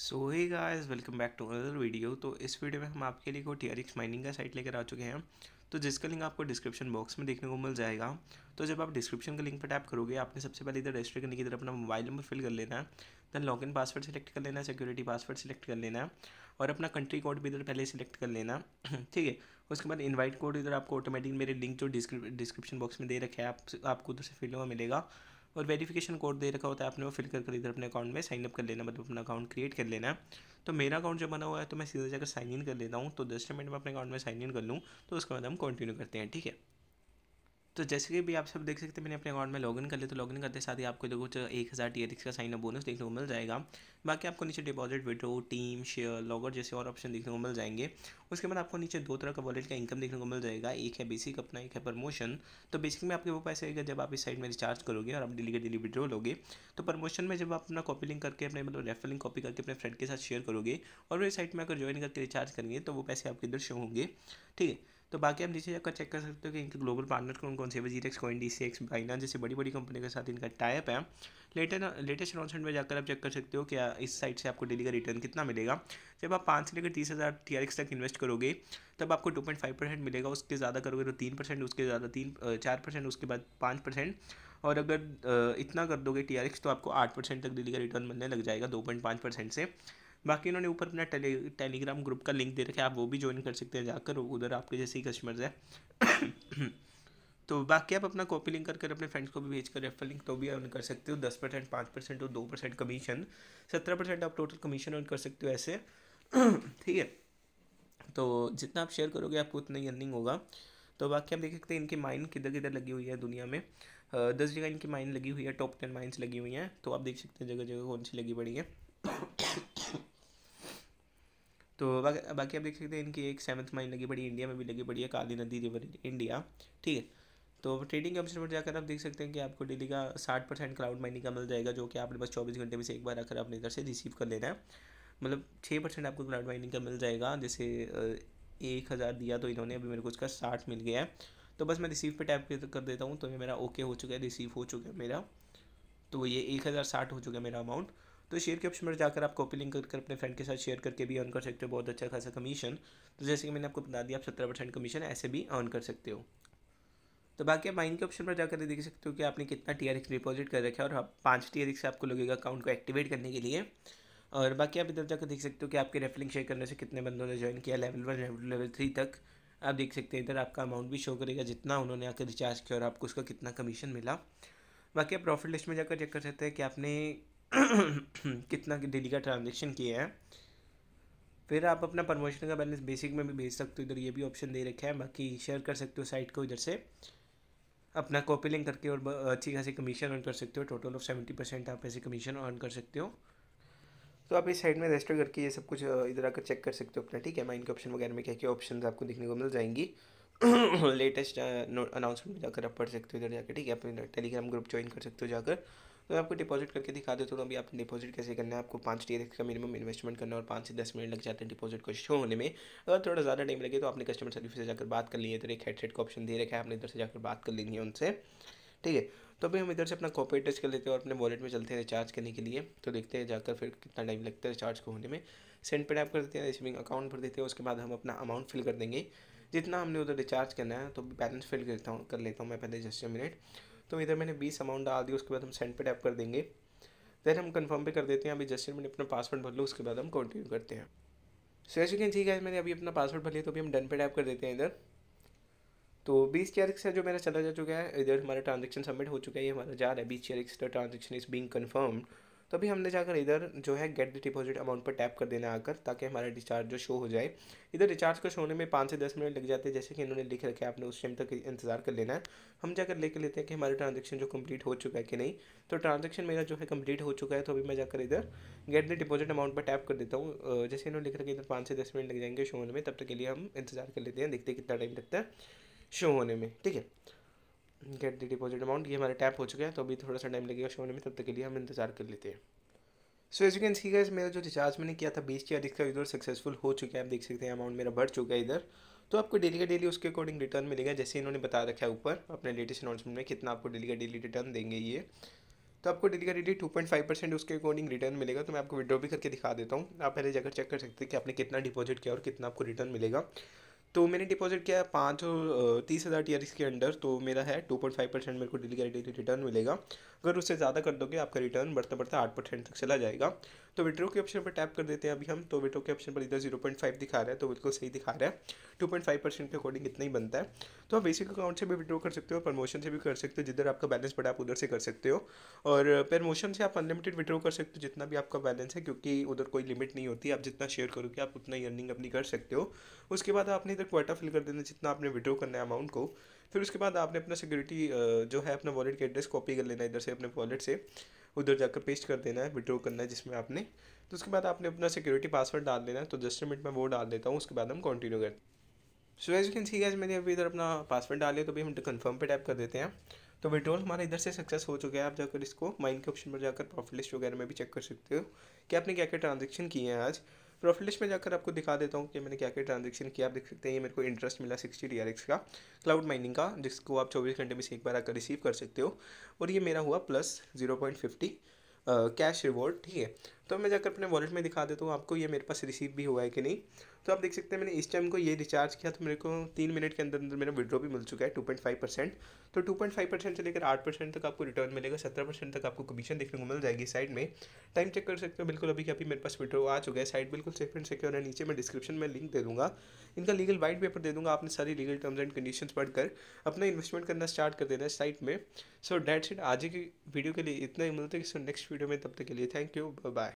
so hi guys welcome back to another video तो इस video में हम आपके लिए को टी माइनिंग का साइट लेकर आ चुके हैं तो जिसका लिंक आपको डिस्क्रिप्शन बॉक्स में देखने को मिल जाएगा तो जब आप डिस्क्रिप्शन का लिंक पर टैप करोगे आपने सबसे पहले इधर रजिस्टर करने की इधर अपना मोबाइल नंबर फिल कर लेना है then log in password select कर लेना है सिक्योरिटी पासवर्ड सेलेक्ट कर लेना है और अपना कंट्री कोड भी इधर पहले सेलेक्ट कर लेना ठीक है उसके बाद इन्वाइट कोड इधर आपको ऑटोमेटिक मेरे लिंक जो डिस्क्रिप्शन बॉक्स में दे रखे हैं आप, आपको उधर से फिल हुआ मिलेगा और वेरिफिकेशन कोड दे रखा होता है आपने वो फिल कर कर इधर अपने अकाउंट में साइनअप कर लेना मतलब अपना अकाउंट क्रिएट कर लेना है तो मेरा अकाउंट जब बना हुआ है तो मैं सीधा जाकर साइन इन कर लेता हूँ तो दस मिनट में अपने अकाउंट में साइन इन कर लूँ तो उसके बाद हम कंटिन्यू करते हैं ठीक है तो जैसे कि भी आप सब देख सकते हैं मैंने अपने अकाउंट में लॉगिन कर लिया तो लॉगिन करते साथ ही आपको देखो कुछ एक हज़ार टी का साइन अप बोनस देखने को मिल जाएगा बाकी आपको नीचे deposit withdraw team share logger जैसे और ऑप्शन देखने को मिल जाएंगे उसके बाद आपको नीचे दो तरह का वॉलेट का इनकम देखने को मिल जाएगा एक है बेसिक अपना एक है प्रमोशन तो बेसिक में आपके वो पैसे आएगा जब आप इस साइड में रिचार्ज करोगे और आप डेली का डेली विड्रो लोगे तो प्रमोशन में जब आप अपना कॉपी लिंक करके अपने मतलब रेफर लिंक कॉपी करके अपने फ्रेंड के साथ शेयर करोगे और वे साइट में अगर ज्वाइन करके रिचार्ज करेंगे तो वो पैसे आपके इधर शो होंगे ठीक है तो बाकी आप नीचे जाकर चेक कर सकते हो कि इनके ग्लोबल पार्टनर कौन कौन से WazirX CoinDCX Binance जैसे बड़ी बड़ी कंपनी के साथ इनका टाइप है लेटेस्ट लेटेस्ट अनाउंसमेंट में जाकर आप चेक कर सकते हो कि इस साइट से आपको डेली का रिटर्न कितना मिलेगा जब आप पाँच से लेकर तीस हज़ार टी आर एक्स तक इन्वेस्ट करोगे तब आपको टू पॉइंट फाइव परसेंट मिलेगा उसके ज़्यादा करोगे तो तीन परसेंट उसके ज़्यादा तीन चार परसेंट उसके बाद पाँच परसेंट और अगर इतना कर दोगे टी आर एक्स तो आपको आठ परसेंट तक डेली का रिटर्न मिलने लग जाएगा दो पॉइंट पाँच परसेंट से बाकी इन्होंने ऊपर अपना टेली टेलीग्राम ग्रुप का लिंक दे रखा है आप वो भी ज्वाइन कर सकते हैं जाकर उधर आपके जैसे ही कस्टमर्स हैं तो बाकी आप अपना कॉपी लिंक कर अपने फ्रेंड्स को भी भेज कर रेफर लिंक तो भी अर्न कर सकते हो दस परसेंट पाँच परसेंट और दो परसेंट कमीशन सत्रह परसेंट आप टोटल कमीशन अर्न कर सकते हो ऐसे ठीक है तो जितना आप शेयर करोगे आपको उतना ही अर्निंग होगा तो बाकी आप देख सकते हैं इनकी माइन किधर किधर लगी हुई है दुनिया में दस जगह इनकी माइन लगी हुई है टॉप टेन माइन्स लगी हुई हैं तो आप देख सकते हैं जगह जगह कौन सी लगी पड़ी है तो बाकी बाकी आप देख सकते हैं इनकी एक सेवन्थ माइन लगी पड़ी इंडिया में भी लगी पड़ी है काली नदी रिवर इंडिया ठीक है तो ट्रेडिंग ऑप्शन पर जाकर आप देख सकते हैं कि आपको डेली का साठ परसेंट क्लाउड माइनिंग का मिल जाएगा जो कि आपने बस चौबीस घंटे में से एक बार आकर अपने इधर से रिसीव कर लेना है मतलब छः परसेंट आपको क्लाउड माइनिंग का मिल जाएगा जैसे एक हज़ार दिया तो इन्होंने अभी मेरे को उसका साठ मिल गया है तो बस मैं रिसीव पर टैप कर देता हूँ तो ये मेरा ओके हो चुका है रिसीव हो चुका है मेरा तो ये एक हज़ार साठ हो चुका है मेरा अमाउंट तो शेयर के ऑप्शन पर जाकर आप कॉपी लिंक करके अपने फ्रेंड के साथ शेयर करके भी अर्न कर सकते हो बहुत अच्छा खासा कमीशन तो जैसे कि मैंने आपको बता दिया आप सत्रह परसेंट कमीशन ऐसे भी अर्न कर सकते हो तो बाकी आप माइन के ऑप्शन पर जाकर देख सकते हो कि आपने कितना टी आर एक्स डिपॉजिट कर रखा है और आप पाँच टी आर एक्स आपको लगेगा अकाउंट को एक्टिवेट करने के लिए और बाकी आप इधर जाकर देख सकते हो कि आपके रेफलिंग शेयर करने से कितने बंदों ने ज्वाइन किया level one level level three तक आप देख सकते हैं इधर आपका अमाउंट भी शो करेगा जितना उन्होंने आकर रिचार्ज किया और आपको उसका कितना कमीशन मिला बाकी आप प्रॉफिट लिस्ट में जाकर चेक कर सकते हैं कि आपने कितना डेली का ट्रांजेक्शन किया है फिर आप अपना प्रमोशन का बैलेंस बेसिक में भी भेज सकते हो इधर ये भी ऑप्शन दे रखा है बाकी शेयर कर सकते हो साइट को इधर से अपना कॉपी लिंक करके और अच्छी खासी कमीशन अर्न कर सकते हो टोटल ऑफ सेवेंटी परसेंट आप ऐसे कमीशन अर्न कर सकते हो तो आप इस साइड में रजिस्टर करके ये सब कुछ इधर आकर चेक कर सकते हो अपना ठीक है माइन के ऑप्शन वगैरह में क्या क्या ऑप्शन आपको देखने को मिल जाएंगी लेटेस्ट अनाउंसमेंट में जाकर आप पढ़ सकते हो इधर जाकर ठीक है अपने टेलीग्राम ग्रुप ज्वाइन कर सकते हो जाकर तो मैं आपको डिपॉजिट करके दिखा देता हूँ अभी आप डिपॉजिट कैसे करना है आपको पाँच टी का मिनिमम इन्वेस्टमेंट करना और पाँच से दस मिनट लग जाते हैं डिपॉजिट को शो होने में अगर थोड़ा ज़्यादा टाइम लगे तो आपने कस्टमर सर्विस से जाकर बात कर ली है तो एक हेडसेट का ऑप्शन दे रखा है आपने इधर से जाकर बात कर लेनी है उनसे ठीक है तो अभी हम इधर से अपना कॉपी टच कर लेते हैं और अपने वॉलेट में चलते हैं रिचार्ज करने के लिए तो देखते हैं जाकर फिर कितना टाइम लगता है रिचार्ज को होने में सेंड पे टैप कर देते हैं रिसिविंग अकाउंट भर देते हैं उसके बाद हम अपना अमाउंट फिल कर देंगे जितना हमने उधर रिचार्ज करना है तो बैलेंस फिल करता हूँ कर लेता हूँ मैं पहले जस्ट ए मिनट तो इधर मैंने बीस अमाउंट डाल दिया उसके बाद हम सेंड पे टैप कर देंगे देन हम कंफर्म पे कर देते हैं अभी जस्टिन मैंने अपना पासवर्ड भर लो उसके बाद हम कंटिन्यू करते हैं सो एज यू कैन मैंने अभी अपना पासवर्ड भर लिया तो अभी हम डन पे टैप कर देते हैं इधर तो बीस चेयर से जो मेरा चला जा चुका है इधर हमारा ट्रांजेक्शन सबमिट हो चुका है ये हमारा जा रहा है बीस चेयर एक्स ट्रांजेक्शन इज़ बींग कन्फर्म्ड तो अभी हमने जाकर इधर जो है गेट द डिपॉजिट अमाउंट पर टैप कर देना आकर ताकि हमारा रिचार्ज जो शो हो जाए इधर रिचार्ज को शो होने में पाँच से दस मिनट लग जाते हैं जैसे कि इन्होंने लिख रखे आपने उस टाइम तक इंतजार कर लेना है हम जाकर लेके लेते हैं कि हमारा ट्रांजेक्शन जो कम्प्लीट हो चुका है कि नहीं तो ट्रांजेक्शन मेरा जो है कम्प्लीट हो चुका है तो अभी मैं जाकर इधर गेट द डिपॉजिट अमाउंट पर टैप कर देता हूँ जैसे इन्होंने लिख रखे इधर पाँच से दस मिनट लग जाएंगे शो होने में तब तक के लिए हम इंतजार कर लेते हैं देखते हैं कितना टाइम लगता है शो होने में ठीक है गेट द डिपॉजिट अमाउंट ये हमारे टैप हो चुके हैं तो अभी थोड़ा सा टाइम लगेगा शो होने में तब तक के लिए हम इंतजार कर लेते हैं so as you can see guys मेरा जो रिचार्ज मैंने किया था बीस या इसका इधर सक्सेसफुल हो चुका है आप देख सकते हैं अमाउंट मेरा बढ़ चुका है इधर तो आपको डेली का डेली उसके अकॉर्डिंग रिटर्न मिलेगा जैसे इन्होंने बता रखा है ऊपर अपने लेटेस्ट अनाउंसमेंट में कितना आपको डेली का डेली रिटर्न देंगे ये तो आपको डेली का daily two point five percent उसके अकॉर्डिंग रिटर्न मिलेगा तो मैं आपको विड्रॉ भी करके दिखा देता हूँ आप पहले जाकर चेक कर सकते हैं कि आपने कितना डिपॉजिट किया और कितना आपको रिटर्न मिलेगा तो मैंने डिपॉजिट किया पाँच तीस हज़ार टी के अंडर तो मेरा है टू पॉइंट फाइव परसेंट मेरे को डेली का रिटर्न मिलेगा अगर उससे ज़्यादा कर दोगे आपका रिटर्न बढ़ता बढ़ता आठ परसेंट तक चला जाएगा तो विड्रो के ऑप्शन पर टैप कर देते हैं अभी हम तो विड्रो के ऑप्शन पर इधर जीरो पॉइंट फाइव दिखा रहा है तो बिल्कुल सही दिखा रहा है टू पॉइंट फाइव परसेंट के अकॉर्डिंग इतना ही बनता है तो आप बेसिक अकाउंट से भी विड्रो कर सकते हो प्रमोशन से भी कर सकते हो जिधर आपका बैलेंस बढ़ा आप उधर से कर सकते हो और प्रमोशन से आप अनलिमिटेड विड्रो कर सकते हो जितना भी आपका बैलेंस है क्योंकि उधर कोई लिमिट नहीं होती आप जितना शेयर करोगे आप उतना ही अर्निंग अपनी कर सकते हो उसके बाद आपने इधर क्वाटा फिल कर देना जितना आपने विड्रो करना है अमाउंट को फिर उसके बाद आपने अपना सिक्योरिटी जो है अपना वॉलेट के एड्रेस कॉपी कर लेना इधर से अपने वॉलेट से उधर जाकर पेस्ट कर देना है विड्रॉ करना है जिसमें आपने तो उसके बाद आपने अपना सिक्योरिटी पासवर्ड डाल देना है तो जस्ट मिनट में वो डाल देता हूँ उसके बाद हम कंटिन्यू करते so as you can see guys मैंने अभी इधर अपना पासवर्ड डाले तो भी हम कंफर्म पे टैप कर देते हैं तो विड्रॉल हमारा इधर से सक्सेस हो चुका है आप जाकर इसको माइन के ऑप्शन पर जाकर प्रॉफिट लिस्ट वगैरह में भी चेक कर सकते हो कि आपने क्या क्या ट्रांजेक्शन किए हैं आज प्रॉफिट लिस्ट में जाकर आपको दिखा देता हूँ कि मैंने क्या क्या ट्रांजेक्शन किया आप देख सकते हैं ये मेरे को इंटरेस्ट मिला सिक्सटी डी का क्लाउड माइनिंग का जिसको आप चौबीस घंटे में से एक बार आकर रिसीव कर सकते हो और ये मेरा हुआ plus zero point fifty cash reward ठीक है तो मैं जाकर अपने वॉलेट में दिखा देता हूँ आपको ये मेरे पास रिसीव भी हुआ है कि नहीं तो आप देख सकते हैं मैंने इस टाइम को ये रिचार्ज किया तो मेरे को तीन मिनट के अंदर अंदर मेरा विड्रो भी मिल चुका है टू पॉइंट फाइव परसेंट तो टू पॉइंट फाइव परसेंट से लेकर आठ परसेंट तक आपको रिटर्न मिलेगा सत्रह परसेंट तक आपको कमीशन देखने को मिल जाएगी साइड में टाइम चेक कर सकते हो बिल्कुल अभी अभी मेरे पास विड्रॉ आ चुका है साइड बिल्कुल सेफ एंड सिक्योर है नीचे मैं डिस्क्रिप्शन में लिंक दे दूँगा इनका लीगल वाइट पेपर दे दूँगा आपने सारी लीगल टर्म्स एंड कंडीशन पढ़कर अपना इन्वेस्टमेंट करना स्टार्ट कर देना साइड साइट में सो डेट सेट आज की वीडियो के लिए इतना ही मिलता है सो नेक्स्ट वीडियो में तब तक के लिए थैंक यू बाय